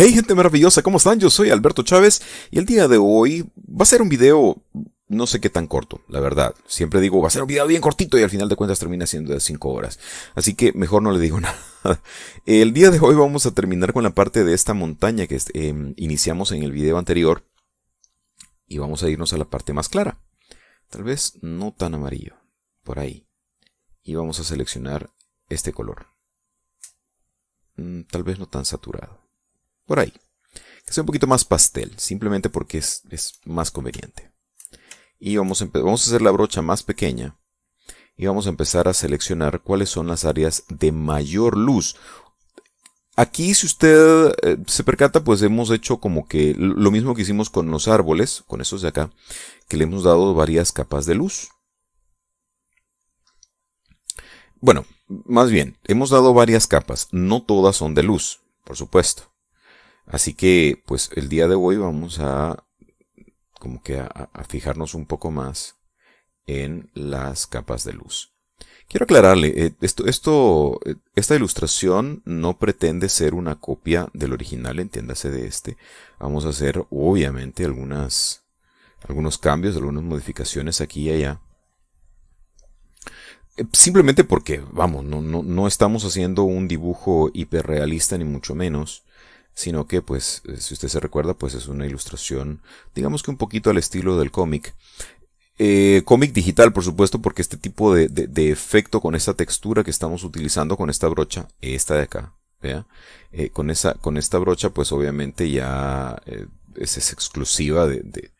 Hey gente maravillosa, ¿cómo están? Yo soy Alberto Chávez y el día de hoy va a ser un video no sé qué tan corto, la verdad. Siempre digo, va a ser un video bien cortito y al final de cuentas termina siendo de 5 horas. Así que mejor no le digo nada. El día de hoy vamos a terminar con la parte de esta montaña que em, iniciamos en el video anterior y vamos a irnos a la parte más clara. Tal vez no tan amarillo, por ahí. Y vamos a seleccionar este color. Mm, tal vez no tan saturado. Por ahí. Que sea un poquito más pastel, simplemente porque es, más conveniente. Y vamos a, vamos a hacer la brocha más pequeña. Y vamos a empezar a seleccionar cuáles son las áreas de mayor luz. Aquí, si usted eh, se percata, pues hemos hecho como que lo mismo que hicimos con los árboles, con estos de acá, que le hemos dado varias capas de luz. Bueno, más bien, hemos dado varias capas, no todas son de luz, por supuesto. Así que, pues el día de hoy vamos a como que a, fijarnos un poco más en las capas de luz. Quiero aclararle, eh, esto, eh, esta ilustración no pretende ser una copia del original, entiéndase de este. Vamos a hacer obviamente algunas, algunos cambios, algunas modificaciones aquí y allá. Eh, simplemente porque, vamos, no, no estamos haciendo un dibujo hiperrealista ni mucho menos sino que, pues, eh, si usted se recuerda, pues es una ilustración, digamos que un poquito al estilo del cómic. Eh, cómic digital, por supuesto, porque este tipo de, efecto con esta textura que estamos utilizando con esta brocha, eh, esta de acá, con, esa, con esta brocha, pues obviamente ya es, exclusiva de,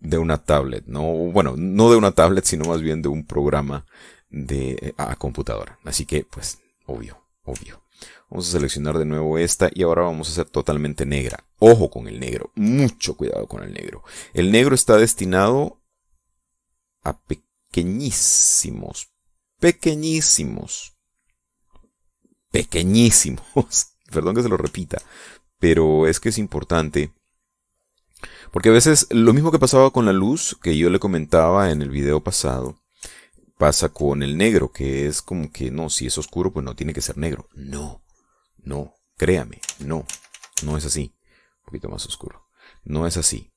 de, una tablet, ¿no? Bueno, no de una tablet, sino más bien de un programa de, a computadora. Así que, pues, obvio obvio. Vamos a seleccionar de nuevo esta y ahora vamos a hacer totalmente negra. Ojo con el negro, mucho cuidado con el negro. El negro está destinado a pequeñísimos, pequeñísimos, pequeñísimos. Perdón que se lo repita, pero es que es importante. Porque a veces lo mismo que pasaba con la luz, que yo le comentaba en el video pasado, pasa con el negro, que es como que no, si es oscuro, pues no tiene que ser negro. No, no, créame, no, no es así. Un poquito más oscuro. No es así.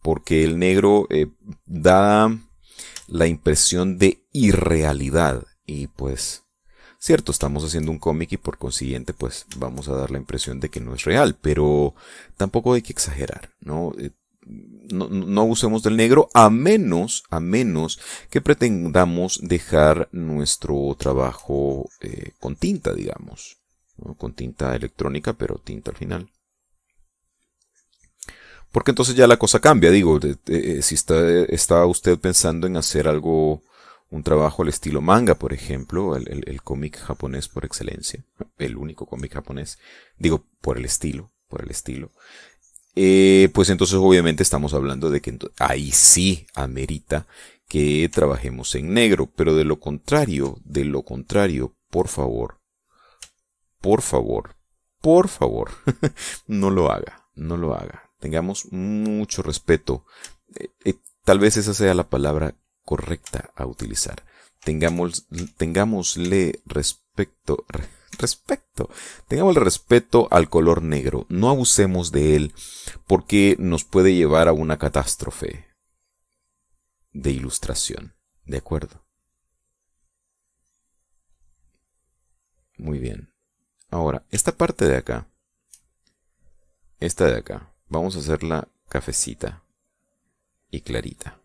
Porque el negro eh, da la impresión de irrealidad. Y pues, cierto, estamos haciendo un cómic y por consiguiente, pues vamos a dar la impresión de que no es real. Pero tampoco hay que exagerar, ¿no? Eh, no, usemos del negro a menos, a menos que pretendamos dejar nuestro trabajo eh, con tinta, digamos. Con tinta electrónica, pero tinta al final. Porque entonces ya la cosa cambia, digo, eh, si está, usted pensando en hacer algo, un trabajo al estilo manga, por ejemplo, el, el cómic japonés por excelencia, el único cómic japonés, digo, por el estilo, por el estilo eh, pues entonces obviamente estamos hablando de que ahí sí amerita que trabajemos en negro, pero de lo contrario, de lo contrario, por favor, por favor, por favor, no lo haga, no lo haga. Tengamos mucho respeto. Eh, eh, tal vez esa sea la palabra correcta a utilizar. Tengamos, tengámosle respeto respecto. Tengamos el respeto al color negro, no abusemos de él, porque nos puede llevar a una catástrofe de ilustración. ¿De acuerdo? Muy bien. Ahora, esta parte de acá, esta de acá, vamos a hacerla cafecita y clarita.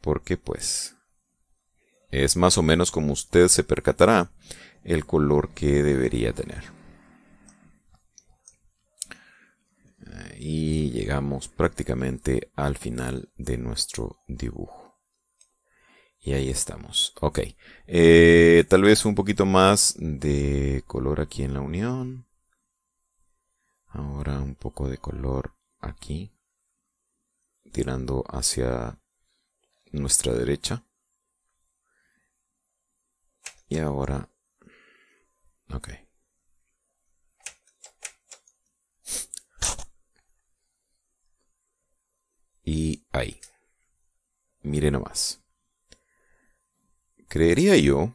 Porque pues es más o menos como usted se percatará, el color que debería tener. Eh, y llegamos prácticamente al final de nuestro dibujo. Y ahí estamos. Ok. Eh, tal vez un poquito más de color aquí en la unión. Ahora un poco de color aquí. Tirando hacia nuestra derecha. Y ahora Ok. Y ahí. Mire nomás. Creería yo.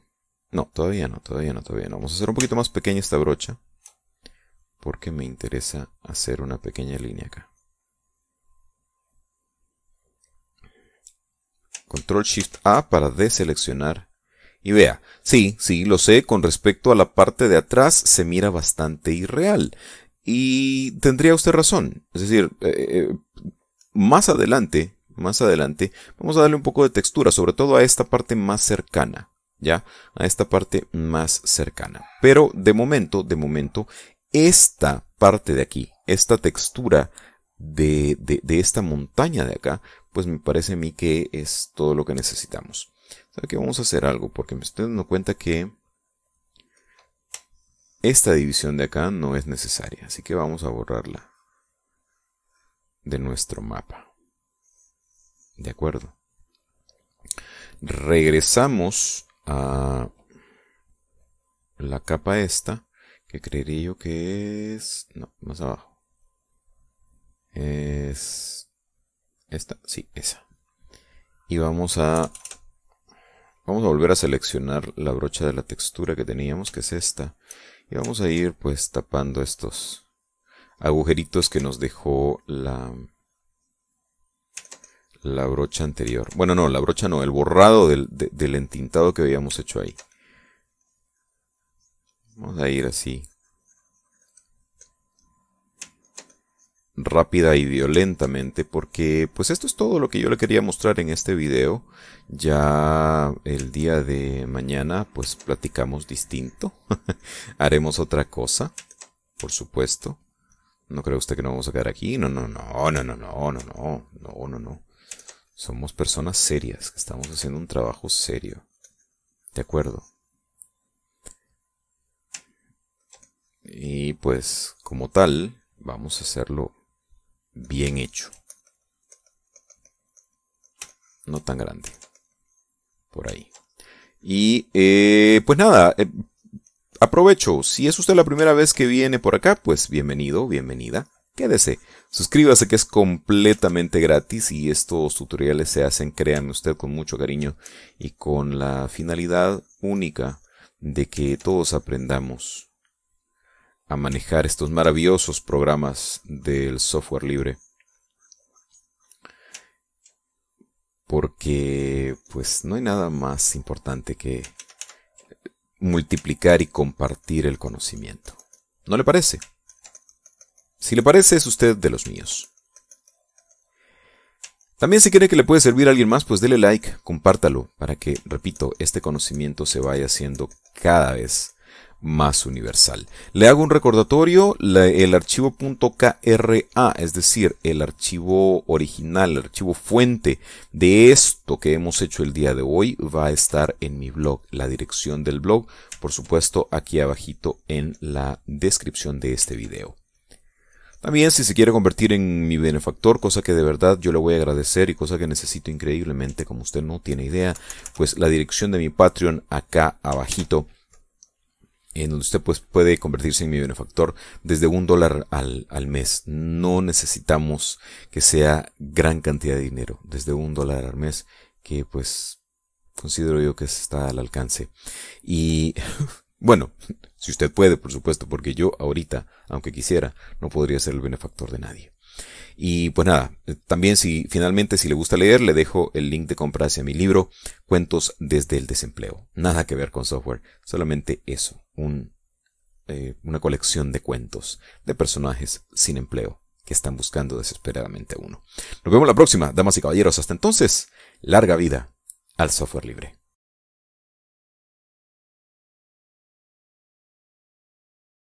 No, todavía no, todavía no, todavía no. Vamos a hacer un poquito más pequeña esta brocha. Porque me interesa hacer una pequeña línea acá. Control Shift A para deseleccionar y vea, sí, sí, lo sé, con respecto a la parte de atrás se mira bastante irreal. Y tendría usted razón. Es decir, eh, eh, más adelante, más adelante, vamos a darle un poco de textura, sobre todo a esta parte más cercana. ¿Ya? A esta parte más cercana. Pero de momento, de momento, esta parte de aquí, esta textura de esta montaña de acá, pues me parece a mí que es todo lo que necesitamos. Vamos a hacer algo, porque me estoy dando cuenta que esta división de acá no es necesaria, así que vamos a borrarla de nuestro mapa. ¿De acuerdo? Regresamos a la capa esta, que creería yo que es... No, más abajo. Es... Esta, sí, esa. Y vamos a Vamos a volver a seleccionar la brocha de la textura que teníamos, que es esta. Y vamos a ir pues tapando estos agujeritos que nos dejó la, la brocha anterior. Bueno, no, la brocha no, el borrado del, del entintado que habíamos hecho ahí. Vamos a ir así, rápida y violentamente porque pues esto es todo lo que yo le quería mostrar en este video ya el día de mañana pues platicamos distinto haremos otra cosa por supuesto no creo usted que no vamos a quedar aquí no no no no no no no no no no no somos personas serias que estamos haciendo un trabajo serio de acuerdo y pues como tal vamos a hacerlo bien hecho. No tan grande. Por ahí. Y eh, pues nada, eh, aprovecho. Si es usted la primera vez que viene por acá, pues bienvenido, bienvenida. Quédese. Suscríbase que es completamente gratis y estos tutoriales se hacen, créanme usted, con mucho cariño y con la finalidad única de que todos aprendamos a manejar estos maravillosos programas del software libre. Porque pues no hay nada más importante que multiplicar y compartir el conocimiento. ¿No le parece? Si le parece es usted de los míos. También si cree que le puede servir a alguien más, pues dele like, compártalo, para que, repito, este conocimiento se vaya haciendo cada vez más universal. Le hago un recordatorio, el archivo .kra, es decir, el archivo original, el archivo fuente de esto que hemos hecho el día de hoy va a estar en mi blog. La dirección del blog, por supuesto, aquí abajito en la descripción de este video. También si se quiere convertir en mi benefactor, cosa que de verdad yo le voy a agradecer y cosa que necesito increíblemente, como usted no tiene idea, pues la dirección de mi Patreon acá abajito en donde usted pues, puede convertirse en mi benefactor desde un dólar al, al, mes. No necesitamos que sea gran cantidad de dinero, desde un dólar al mes, que pues considero yo que está al alcance. Y bueno, si usted puede, por supuesto, porque yo ahorita, aunque quisiera, no podría ser el benefactor de nadie. Y pues nada, también si finalmente si le gusta leer, le dejo el link de compra hacia mi libro, Cuentos desde el desempleo. Nada que ver con software, solamente eso. Eh, una colección de cuentos de personajes sin empleo que están buscando desesperadamente a uno. Nos vemos la próxima, damas y caballeros. Hasta entonces, larga vida al software libre.